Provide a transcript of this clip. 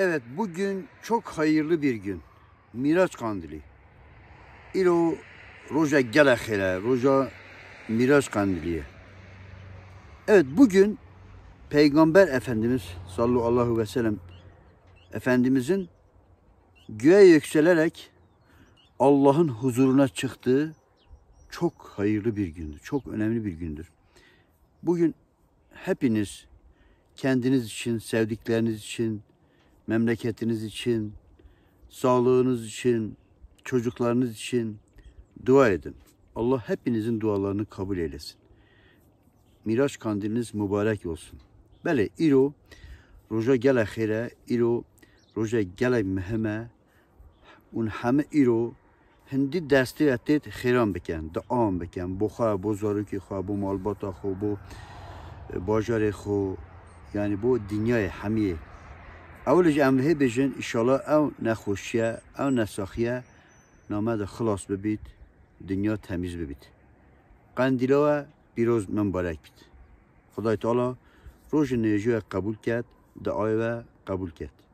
Evet bugün çok hayırlı bir gün. Miraç kandili. İlo roja gelek hele, roja miraç kandiliye. Evet bugün Peygamber Efendimiz sallallahu aleyhi ve sellem Efendimizin göğe yükselerek Allah'ın huzuruna çıktığı çok hayırlı bir gündür. Çok önemli bir gündür. Bugün hepiniz kendiniz için, sevdikleriniz için, memleketiniz için, sağlığınız için, çocuklarınız için dua edin. Allah hepinizin dualarını kabul eylesin. Miraç kandiliniz mübarek olsun. Bəli, iro roja gələ xeyrə, iro roja gələ mühəmə, un həmə iro هندی دستی اتید خیران بکن دعام بکن بخوا بزارو که خوا بو مالباتا خو بو باجار خو یعنی بو دنیای همیه اولش امره بجن ایشالا او نخوشیه او نساخیه نامد خلاص ببید دنیا تمیز ببید قندیلا بیروز منبارک بید خدای تعالی روش نیجوه قبول کرد دعای و قبول کرد